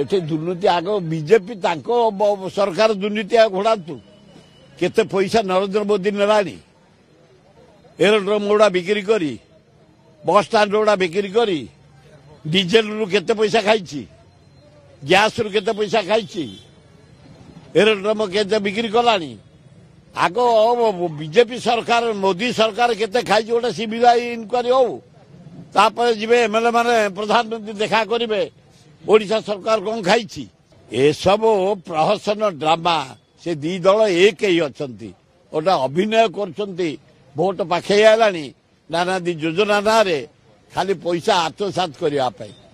ଏଠି ଦୁର୍ନୀତି ଆଗ ବିଜେପି ତାଙ୍କ ସରକାର ଦୁର୍ନୀତି ଆଗ ଘୋଡ଼ାନ୍ତୁ କେତେ ପଇସା ନରେନ୍ଦ୍ର ମୋଦି ନେଲାଣି ଏରୋଡ୍ରମ ଗୁଡ଼ା ବିକ୍ରି କରି ବସ୍ଷ୍ଟାଣ୍ଡ ଗୁଡ଼ା ବିକ୍ରି କରି ଡିଜେଲରୁ କେତେ ପଇସା ଖାଇଛି ଗ୍ୟାସ୍ରୁ କେତେ ପଇସା ଖାଇଛି ଏରୋଡ୍ରମ୍ କେତେ ବିକ୍ରି କଲାଣି ଆଗ ବିଜେପି ସରକାର ମୋଦି ସରକାର କେତେ ଖାଇଛି ଗୋଟେ ସିବିଆଇ ଇନକ୍ୱାରୀ ହଉ ତାପରେ ଯିବେ ଏମ୍ଏଲ୍ଏ ମାନେ ପ୍ରଧାନମନ୍ତ୍ରୀ ଦେଖା କରିବେ ଓଡ଼ିଶା ସରକାର କ'ଣ ଖାଇଛି ଏସବୁ ପ୍ରହସନ ଡ୍ରାମା ସେ ଦୁଇ ଦଳ ଏକ ହେଇ ଅଛନ୍ତି ଗୋଟା ଅଭିନୟ କରୁଛନ୍ତି ଭୋଟ ପାଖେଇ ହେଲାଣି ନାନାଦି ଯୋଜନା ନାଁରେ ଖାଲି ପଇସା ଆତ୍ମସାତ କରିବା ପାଇଁ